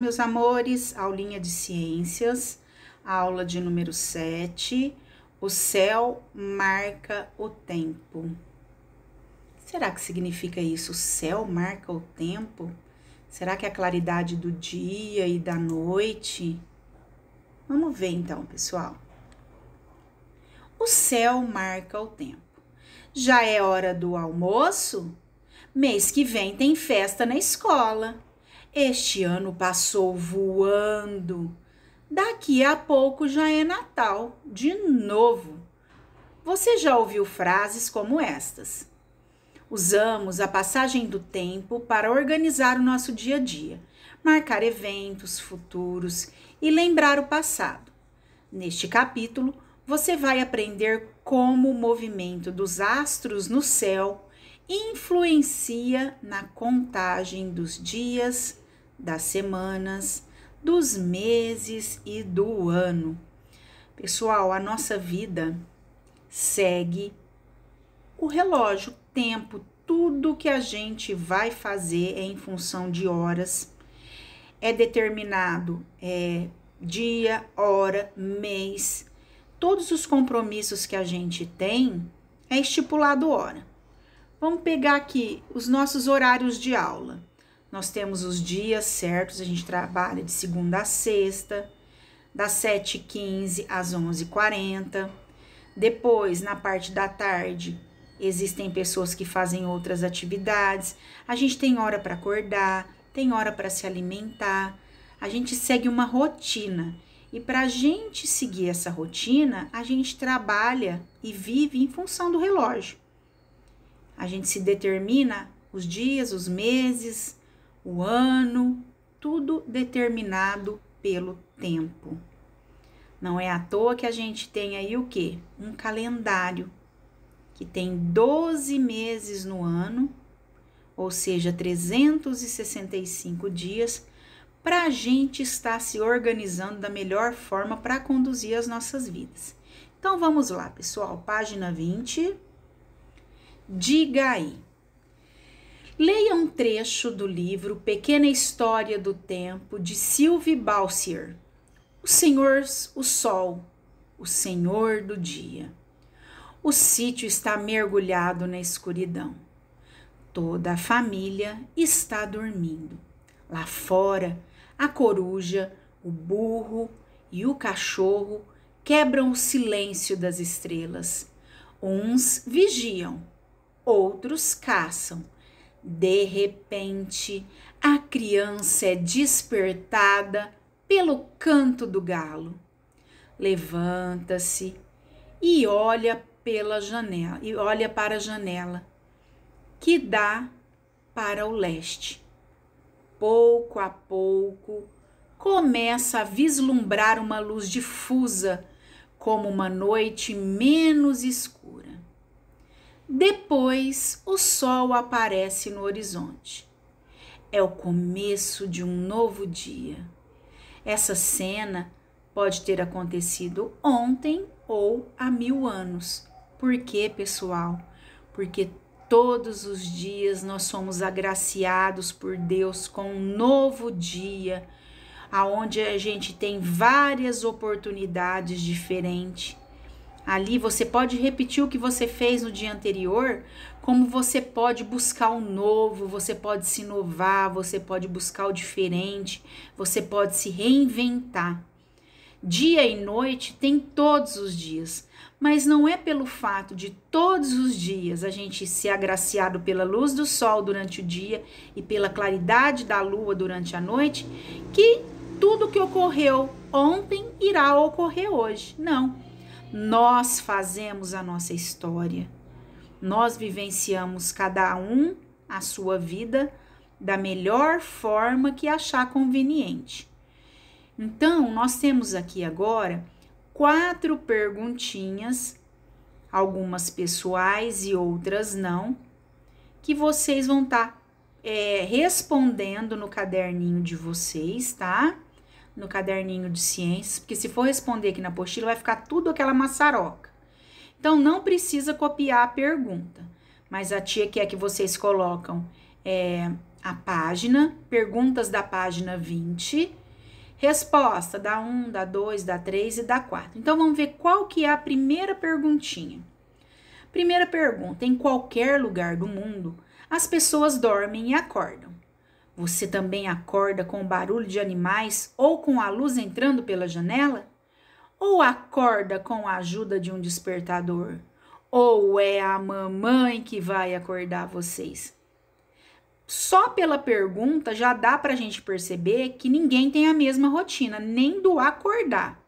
meus amores, aulinha de ciências, aula de número 7. O céu marca o tempo. Será que significa isso? O céu marca o tempo? Será que é a claridade do dia e da noite? Vamos ver então, pessoal. O céu marca o tempo. Já é hora do almoço? Mês que vem tem festa na escola. Este ano passou voando. Daqui a pouco já é Natal, de novo. Você já ouviu frases como estas? Usamos a passagem do tempo para organizar o nosso dia a dia, marcar eventos futuros e lembrar o passado. Neste capítulo, você vai aprender como o movimento dos astros no céu influencia na contagem dos dias, das semanas, dos meses e do ano. Pessoal, a nossa vida segue o relógio, tempo, tudo que a gente vai fazer é em função de horas. É determinado é, dia, hora, mês. Todos os compromissos que a gente tem é estipulado hora. Vamos pegar aqui os nossos horários de aula. Nós temos os dias certos, a gente trabalha de segunda a sexta, das 7h15 às 11h40. Depois, na parte da tarde, existem pessoas que fazem outras atividades. A gente tem hora para acordar, tem hora para se alimentar. A gente segue uma rotina. E para a gente seguir essa rotina, a gente trabalha e vive em função do relógio. A gente se determina os dias, os meses, o ano, tudo determinado pelo tempo. Não é à toa que a gente tem aí o quê? Um calendário que tem 12 meses no ano, ou seja, 365 dias, para a gente estar se organizando da melhor forma para conduzir as nossas vidas. Então vamos lá, pessoal, página 20. Diga aí. Leia um trecho do livro Pequena História do Tempo de Sylvie Balsier. O Senhor, o Sol, o Senhor do Dia. O sítio está mergulhado na escuridão. Toda a família está dormindo. Lá fora, a coruja, o burro e o cachorro quebram o silêncio das estrelas. Uns vigiam, outros caçam. De repente, a criança é despertada pelo canto do galo. Levanta-se e olha pela janela e olha para a janela que dá para o leste. Pouco a pouco, começa a vislumbrar uma luz difusa, como uma noite menos escura depois, o sol aparece no horizonte. É o começo de um novo dia. Essa cena pode ter acontecido ontem ou há mil anos. Por quê, pessoal? Porque todos os dias nós somos agraciados por Deus com um novo dia, aonde a gente tem várias oportunidades diferentes Ali você pode repetir o que você fez no dia anterior, como você pode buscar o novo, você pode se inovar, você pode buscar o diferente, você pode se reinventar. Dia e noite tem todos os dias, mas não é pelo fato de todos os dias a gente ser agraciado pela luz do sol durante o dia e pela claridade da lua durante a noite que tudo que ocorreu ontem irá ocorrer hoje. Não nós fazemos a nossa história. Nós vivenciamos cada um a sua vida da melhor forma que achar conveniente. Então, nós temos aqui agora quatro perguntinhas, algumas pessoais e outras não, que vocês vão estar tá, é, respondendo no caderninho de vocês, tá? no caderninho de ciências, porque se for responder aqui na apostila, vai ficar tudo aquela maçaroca. Então, não precisa copiar a pergunta, mas a tia quer que vocês colocam é, a página, perguntas da página 20, resposta da 1, da 2, da 3 e da 4. Então, vamos ver qual que é a primeira perguntinha. Primeira pergunta, em qualquer lugar do mundo, as pessoas dormem e acordam. Você também acorda com o barulho de animais ou com a luz entrando pela janela? Ou acorda com a ajuda de um despertador? Ou é a mamãe que vai acordar vocês? Só pela pergunta já dá para a gente perceber que ninguém tem a mesma rotina, nem do acordar.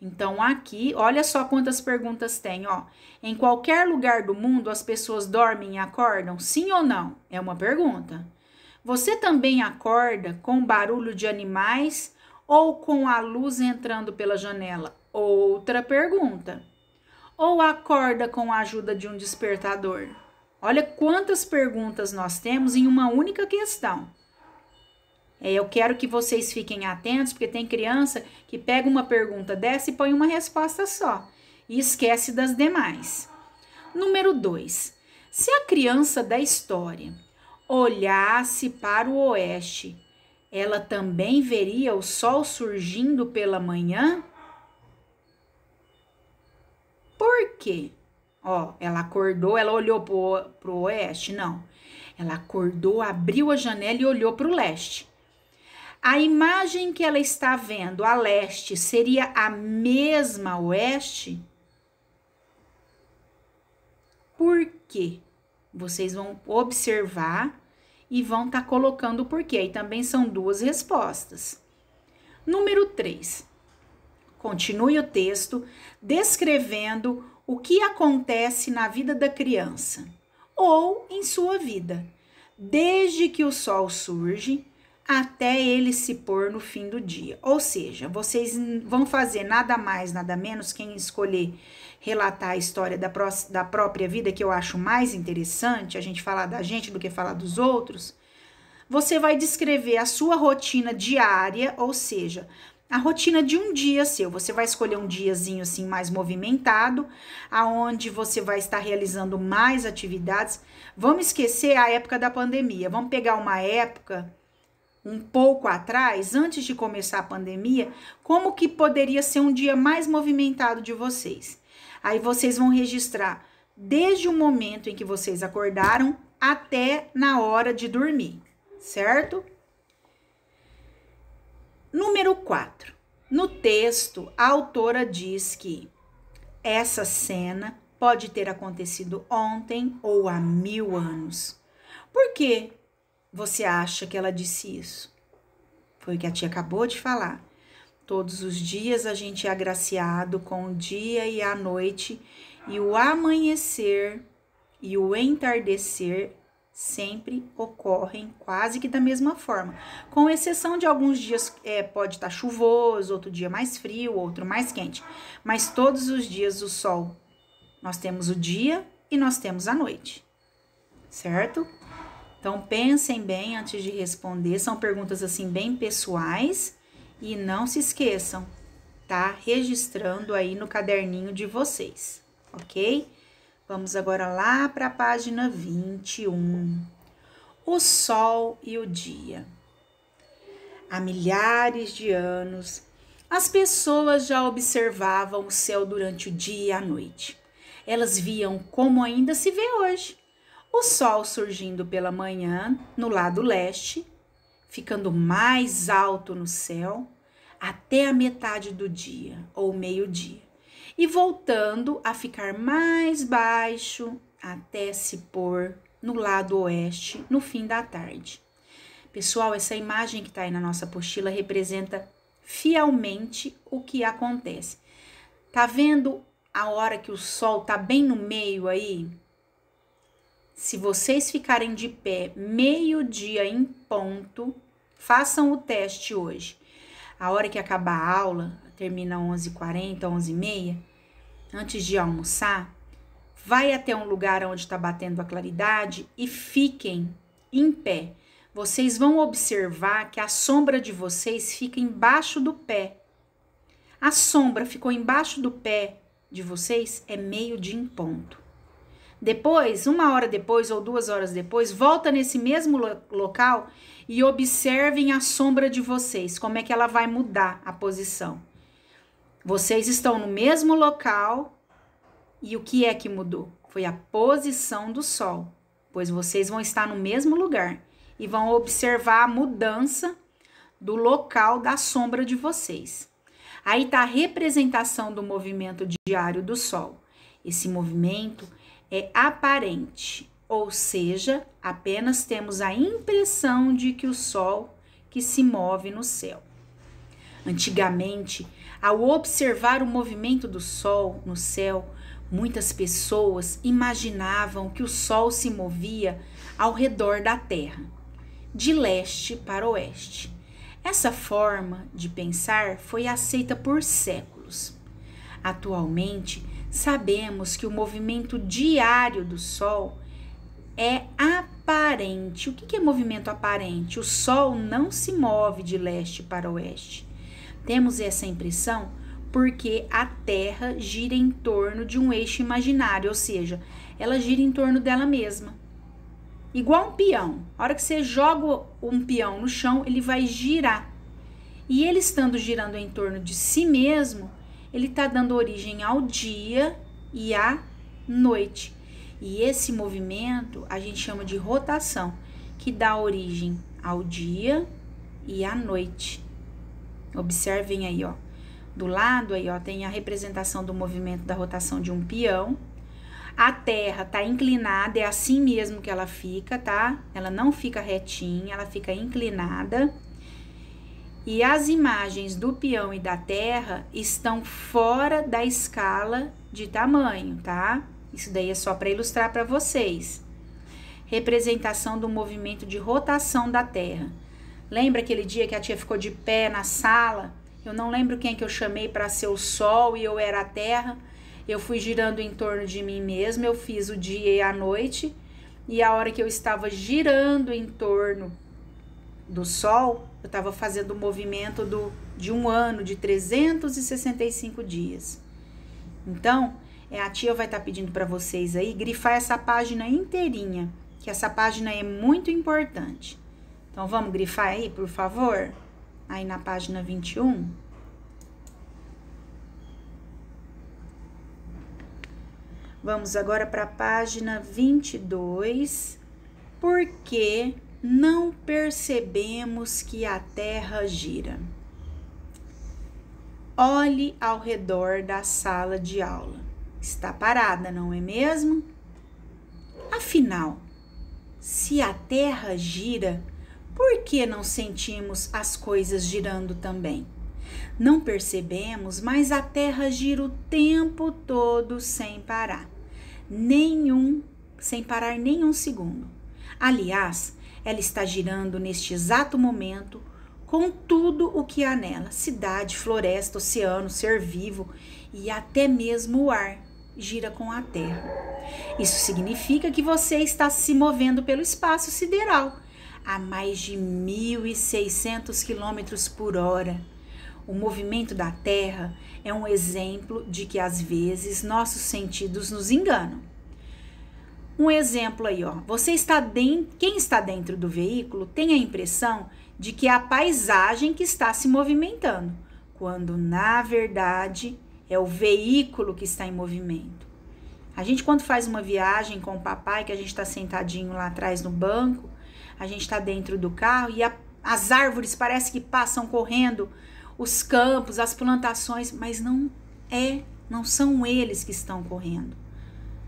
Então aqui, olha só quantas perguntas tem, ó. Em qualquer lugar do mundo as pessoas dormem e acordam? Sim ou não? É uma pergunta. Você também acorda com barulho de animais ou com a luz entrando pela janela? Outra pergunta. Ou acorda com a ajuda de um despertador? Olha quantas perguntas nós temos em uma única questão. É, eu quero que vocês fiquem atentos, porque tem criança que pega uma pergunta dessa e põe uma resposta só e esquece das demais. Número 2. Se a criança da história olhasse para o oeste, ela também veria o sol surgindo pela manhã? Por quê? Ó, ela acordou, ela olhou para o oeste? Não. Ela acordou, abriu a janela e olhou para o leste. A imagem que ela está vendo a leste seria a mesma oeste? Por quê? Vocês vão observar e vão estar tá colocando o porquê. Aí também são duas respostas. Número 3. Continue o texto descrevendo o que acontece na vida da criança ou em sua vida, desde que o sol surge até ele se pôr no fim do dia. Ou seja, vocês vão fazer nada mais, nada menos, quem escolher relatar a história da, pró da própria vida, que eu acho mais interessante, a gente falar da gente do que falar dos outros, você vai descrever a sua rotina diária, ou seja, a rotina de um dia seu. Você vai escolher um diazinho assim mais movimentado, aonde você vai estar realizando mais atividades. Vamos esquecer a época da pandemia. Vamos pegar uma época um pouco atrás, antes de começar a pandemia, como que poderia ser um dia mais movimentado de vocês? Aí vocês vão registrar desde o momento em que vocês acordaram até na hora de dormir, certo? Número 4. No texto, a autora diz que essa cena pode ter acontecido ontem ou há mil anos. Por que você acha que ela disse isso? Foi o que a tia acabou de falar. Todos os dias a gente é agraciado com o dia e a noite, e o amanhecer e o entardecer sempre ocorrem quase que da mesma forma, com exceção de alguns dias é, pode estar tá chuvoso, outro dia mais frio, outro mais quente, mas todos os dias o sol. Nós temos o dia e nós temos a noite, certo? Então pensem bem antes de responder, são perguntas assim bem pessoais e não se esqueçam, tá? Registrando aí no caderninho de vocês, ok? Vamos agora lá para a página 21. O sol e o dia. Há milhares de anos, as pessoas já observavam o céu durante o dia e a noite. Elas viam como ainda se vê hoje: o sol surgindo pela manhã no lado leste ficando mais alto no céu até a metade do dia ou meio-dia, e voltando a ficar mais baixo até se pôr no lado oeste no fim da tarde. Pessoal, essa imagem que está aí na nossa apostila representa fielmente o que acontece. Tá vendo a hora que o sol tá bem no meio aí? Se vocês ficarem de pé meio-dia em ponto, façam o teste hoje. A hora que acabar a aula, termina 11h40, 11h30, antes de almoçar, vai até um lugar onde está batendo a claridade e fiquem em pé. Vocês vão observar que a sombra de vocês fica embaixo do pé. A sombra ficou embaixo do pé de vocês é meio-dia em ponto. Depois, uma hora depois ou duas horas depois, volta nesse mesmo lo local e observem a sombra de vocês, como é que ela vai mudar a posição. Vocês estão no mesmo local e o que é que mudou? Foi a posição do sol, pois vocês vão estar no mesmo lugar e vão observar a mudança do local da sombra de vocês. Aí está a representação do movimento diário do Sol. Esse movimento é aparente, ou seja, apenas temos a impressão de que o sol que se move no céu. Antigamente, ao observar o movimento do sol no céu, muitas pessoas imaginavam que o sol se movia ao redor da Terra, de leste para oeste. Essa forma de pensar foi aceita por séculos. Atualmente, Sabemos que o movimento diário do Sol é aparente. O que é movimento aparente? O Sol não se move de leste para oeste. Temos essa impressão porque a Terra gira em torno de um eixo imaginário, ou seja, ela gira em torno dela mesma. Igual um peão. A hora que você joga um peão no chão, ele vai girar. E ele estando girando em torno de si mesmo, ele está dando origem ao dia e à noite. E esse movimento a gente chama de rotação, que dá origem ao dia e à noite. Observem aí, ó. Do lado aí, ó, tem a representação do movimento da rotação de um peão. A Terra tá inclinada, é assim mesmo que ela fica, tá? Ela não fica retinha, ela fica inclinada e as imagens do peão e da terra estão fora da escala de tamanho, tá? Isso daí é só para ilustrar para vocês. Representação do movimento de rotação da terra. Lembra aquele dia que a tia ficou de pé na sala? Eu não lembro quem que eu chamei para ser o sol e eu era a terra. Eu fui girando em torno de mim mesma, eu fiz o dia e a noite. E a hora que eu estava girando em torno do sol, eu estava fazendo um movimento do, de um ano, de 365 dias. Então, é, a tia vai estar tá pedindo para vocês aí grifar essa página inteirinha, que essa página é muito importante. Então, vamos grifar aí, por favor? Aí na página 21. Vamos agora para a página 22, porque não percebemos que a Terra gira. Olhe ao redor da sala de aula. Está parada, não é mesmo? Afinal, se a Terra gira, por que não sentimos as coisas girando também? Não percebemos, mas a Terra gira o tempo todo sem parar. Nenhum, sem parar nenhum segundo. Aliás, ela está girando neste exato momento com tudo o que há nela: cidade, floresta, oceano, ser vivo e até mesmo o ar gira com a Terra. Isso significa que você está se movendo pelo espaço sideral a mais de 1.600 km por hora. O movimento da Terra é um exemplo de que às vezes nossos sentidos nos enganam um exemplo aí, ó. Você está dentro, quem está dentro do veículo tem a impressão de que é a paisagem que está se movimentando, quando na verdade é o veículo que está em movimento. A gente quando faz uma viagem com o papai, que a gente está sentadinho lá atrás no banco, a gente está dentro do carro e a, as árvores parece que passam correndo, os campos, as plantações, mas não é, não são eles que estão correndo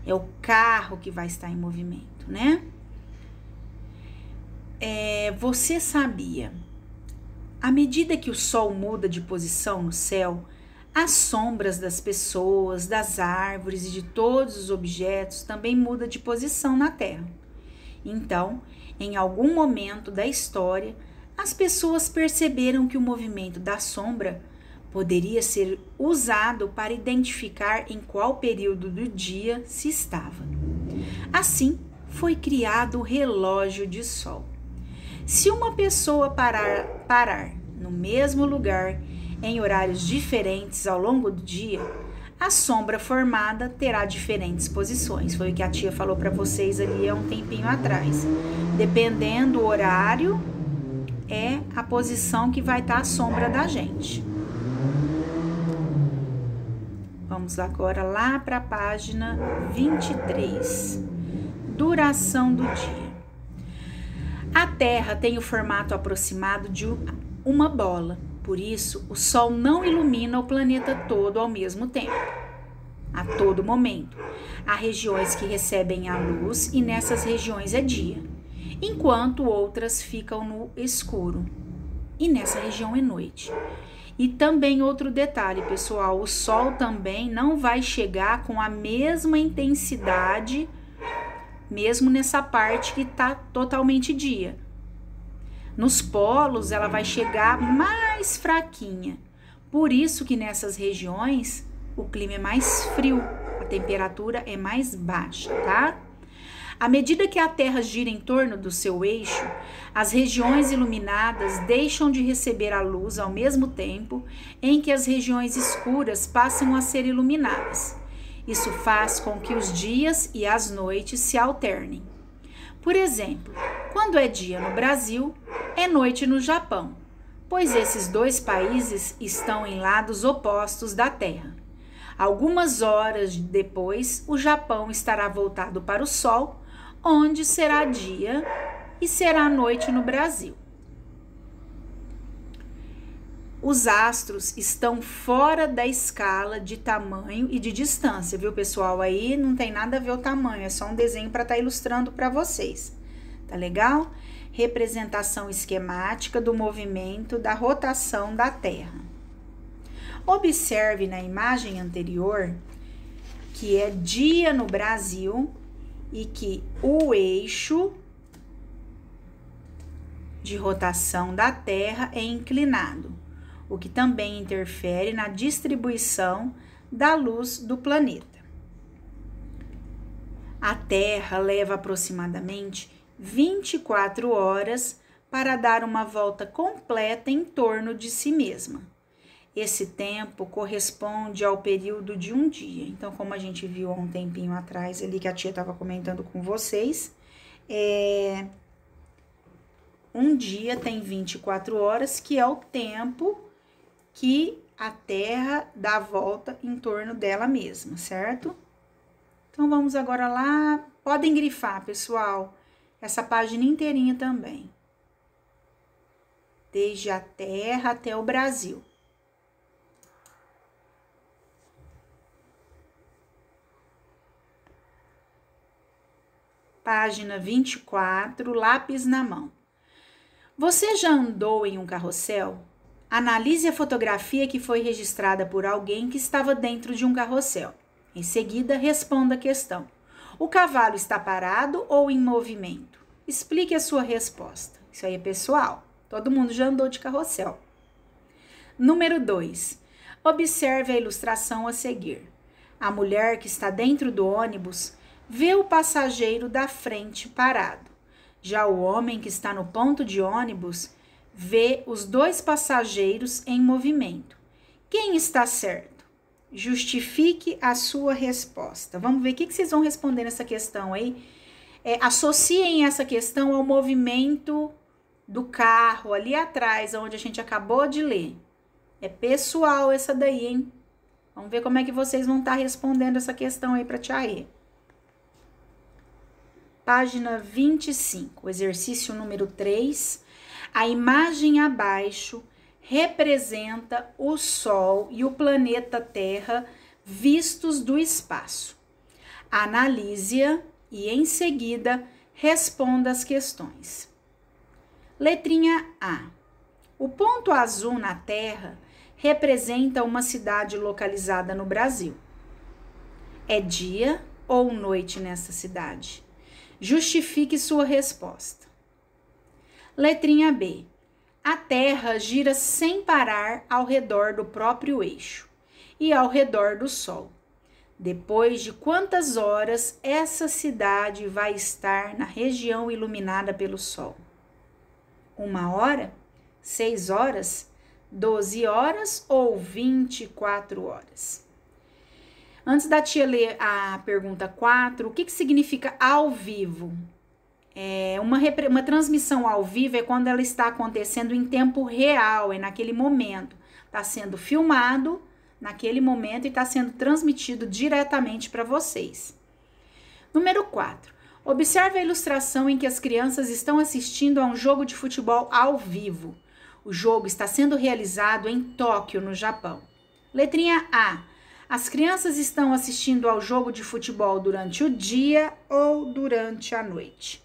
é o carro que vai estar em movimento, né? É, você sabia? À medida que o sol muda de posição no céu, as sombras das pessoas, das árvores e de todos os objetos também muda de posição na Terra. Então, em algum momento da história, as pessoas perceberam que o movimento da sombra poderia ser usado para identificar em qual período do dia se estava. Assim, foi criado o relógio de sol. Se uma pessoa parar, parar no mesmo lugar em horários diferentes ao longo do dia, a sombra formada terá diferentes posições. Foi o que a tia falou para vocês ali há um tempinho atrás. Dependendo do horário, é a posição que vai estar tá a sombra da gente. vamos agora lá para a página 23. Duração do dia. A Terra tem o formato aproximado de uma bola, por isso o Sol não ilumina o planeta todo ao mesmo tempo, a todo momento. Há regiões que recebem a luz e nessas regiões é dia, enquanto outras ficam no escuro e nessa região é noite. E também outro detalhe, pessoal, o sol também não vai chegar com a mesma intensidade, mesmo nessa parte que tá totalmente dia. Nos polos ela vai chegar mais fraquinha. Por isso que nessas regiões o clima é mais frio, a temperatura é mais baixa, tá? À medida que a Terra gira em torno do seu eixo, as regiões iluminadas deixam de receber a luz ao mesmo tempo em que as regiões escuras passam a ser iluminadas. Isso faz com que os dias e as noites se alternem. Por exemplo, quando é dia no Brasil, é noite no Japão, pois esses dois países estão em lados opostos da Terra. Algumas horas depois, o Japão estará voltado para o Sol onde será dia e será noite no Brasil. Os astros estão fora da escala de tamanho e de distância, viu, pessoal? Aí não tem nada a ver o tamanho, é só um desenho para estar tá ilustrando para vocês. Tá legal? Representação esquemática do movimento da rotação da Terra. Observe na imagem anterior que é dia no Brasil e que o eixo de rotação da Terra é inclinado, o que também interfere na distribuição da luz do planeta. A Terra leva aproximadamente 24 horas para dar uma volta completa em torno de si mesma esse tempo corresponde ao período de um dia. Então, como a gente viu há um tempinho atrás ali que a tia estava comentando com vocês, é... um dia tem 24 horas, que é o tempo que a Terra dá volta em torno dela mesma, certo? Então, vamos agora lá. Podem grifar, pessoal, essa página inteirinha também. Desde a Terra até o Brasil. página 24, lápis na mão. Você já andou em um carrossel? Analise a fotografia que foi registrada por alguém que estava dentro de um carrossel. Em seguida, responda a questão: O cavalo está parado ou em movimento? Explique a sua resposta. Isso aí é pessoal. Todo mundo já andou de carrossel. Número 2. Observe a ilustração a seguir. A mulher que está dentro do ônibus vê o passageiro da frente parado. Já o homem que está no ponto de ônibus vê os dois passageiros em movimento. Quem está certo? Justifique a sua resposta. Vamos ver o que vocês vão responder nessa questão aí. É, associem essa questão ao movimento do carro ali atrás, onde a gente acabou de ler. É pessoal essa daí, hein? Vamos ver como é que vocês vão estar tá respondendo essa questão aí para a Tia página 25, exercício número 3. A imagem abaixo representa o Sol e o planeta Terra vistos do espaço. Analise-a e, em seguida, responda as questões. Letrinha A. O ponto azul na Terra representa uma cidade localizada no Brasil. É dia ou noite nessa cidade? Justifique sua resposta. Letrinha B. A Terra gira sem parar ao redor do próprio eixo e ao redor do Sol. Depois de quantas horas essa cidade vai estar na região iluminada pelo Sol? Uma hora? Seis horas? Doze horas ou vinte e quatro horas? Antes da tia ler a pergunta 4, o que, que significa ao vivo? É, uma, uma transmissão ao vivo é quando ela está acontecendo em tempo real, é naquele momento. Está sendo filmado naquele momento e está sendo transmitido diretamente para vocês. Número 4. Observe a ilustração em que as crianças estão assistindo a um jogo de futebol ao vivo. O jogo está sendo realizado em Tóquio, no Japão. Letrinha A. As crianças estão assistindo ao jogo de futebol durante o dia ou durante a noite.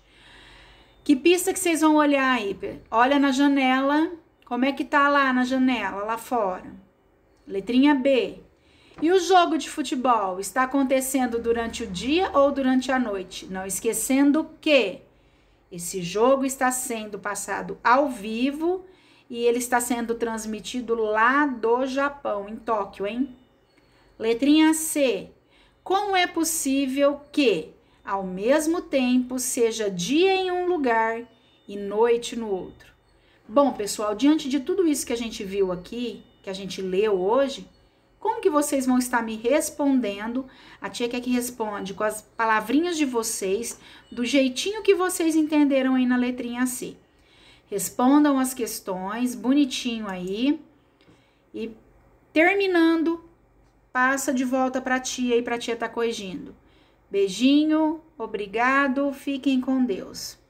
Que pista que vocês vão olhar aí? Olha na janela. Como é que tá lá na janela, lá fora? Letrinha B. E o jogo de futebol está acontecendo durante o dia ou durante a noite? Não esquecendo que esse jogo está sendo passado ao vivo e ele está sendo transmitido lá do Japão, em Tóquio, hein? Letrinha C. Como é possível que, ao mesmo tempo, seja dia em um lugar e noite no outro? Bom, pessoal, diante de tudo isso que a gente viu aqui, que a gente leu hoje, como que vocês vão estar me respondendo? A tia quer que responde com as palavrinhas de vocês, do jeitinho que vocês entenderam aí na letrinha C. Respondam as questões bonitinho aí. E terminando, passa de volta para a tia e para a tia tá corrigindo. Beijinho, obrigado, fiquem com Deus.